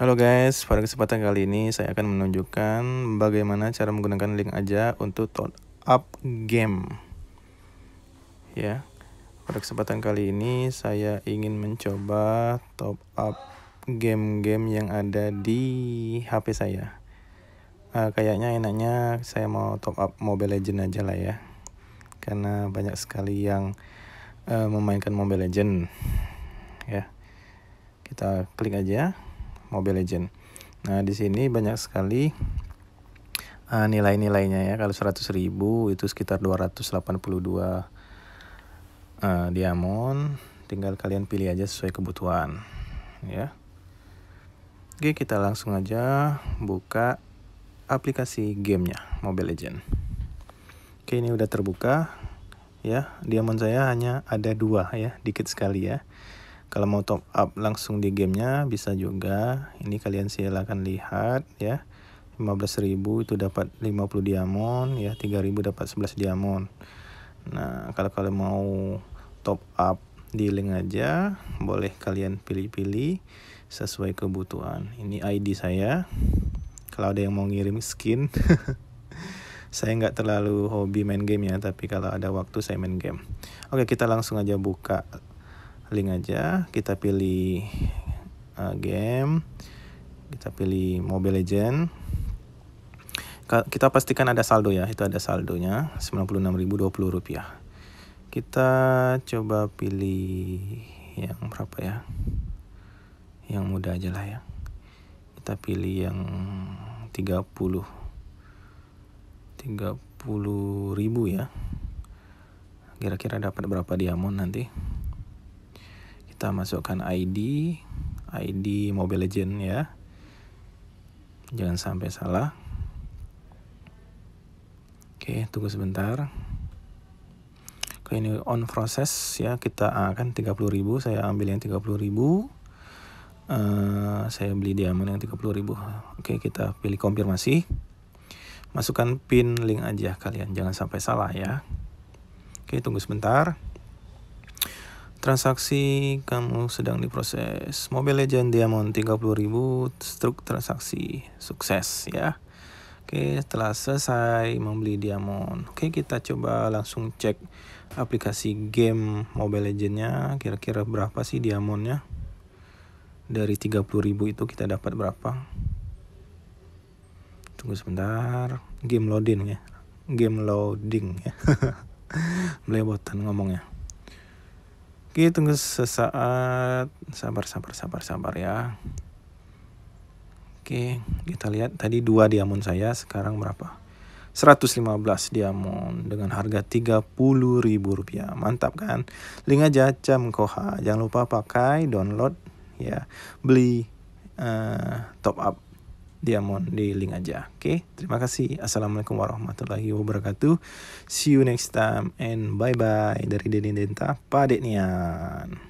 Halo guys, pada kesempatan kali ini saya akan menunjukkan bagaimana cara menggunakan link aja untuk top up game. Ya. Pada kesempatan kali ini saya ingin mencoba top up game-game yang ada di HP saya. Uh, kayaknya enaknya saya mau top up Mobile Legend aja lah ya. Karena banyak sekali yang uh, memainkan Mobile Legend. Ya. Kita klik aja. Mobile Legend. Nah, di sini banyak sekali uh, nilai-nilainya ya. Kalau 100.000 itu sekitar 282 uh, eh, diamond. Tinggal kalian pilih aja sesuai kebutuhan, ya. Oke, kita langsung aja buka aplikasi gamenya Mobile Legend. Oke, ini udah terbuka ya. Diamond saya hanya ada dua ya, dikit sekali ya kalau mau top up langsung di gamenya bisa juga ini kalian silakan lihat ya 15.000 itu dapat 50 diamond ya 3.000 dapat 11 diamond nah kalau kalian mau top up di link aja boleh kalian pilih-pilih sesuai kebutuhan ini ID saya kalau ada yang mau ngirim skin saya nggak terlalu hobi main game ya tapi kalau ada waktu saya main game oke kita langsung aja buka link aja kita pilih uh, game kita pilih Mobile Legend kita pastikan ada saldo ya itu ada saldonya 96.020 rupiah kita coba pilih yang berapa ya yang mudah aja lah ya kita pilih yang 30 30.000 ya kira-kira dapat berapa diamond nanti kita masukkan ID ID Mobile Legend ya jangan sampai salah oke tunggu sebentar oke ini on process ya kita akan ah, 30.000 saya ambil yang 30.000 uh, eh, saya beli diamond yang 30.000 oke kita pilih konfirmasi masukkan pin link aja kalian jangan sampai salah ya oke tunggu sebentar Transaksi kamu sedang diproses. Mobile Legend Diamond 30.000 struk transaksi sukses ya. Oke, setelah selesai membeli diamond. Oke, kita coba langsung cek aplikasi game Mobile Legends-nya kira-kira berapa sih diamondnya? Dari 30.000 itu kita dapat berapa? Tunggu sebentar. Game loading ya. Game loading ya. Belepotan ngomongnya. Oke, tunggu sesaat. Sabar, sabar, sabar, sabar ya. Oke, kita lihat tadi dua diamond saya, sekarang berapa? 115 diamond dengan harga Rp30.000. Mantap kan? Link aja Cam koha. Jangan lupa pakai download ya. Beli uh, top up Diamond di link aja. Oke, okay? terima kasih. Assalamualaikum warahmatullahi wabarakatuh. See you next time and bye-bye dari Deden Denta, Pak nian.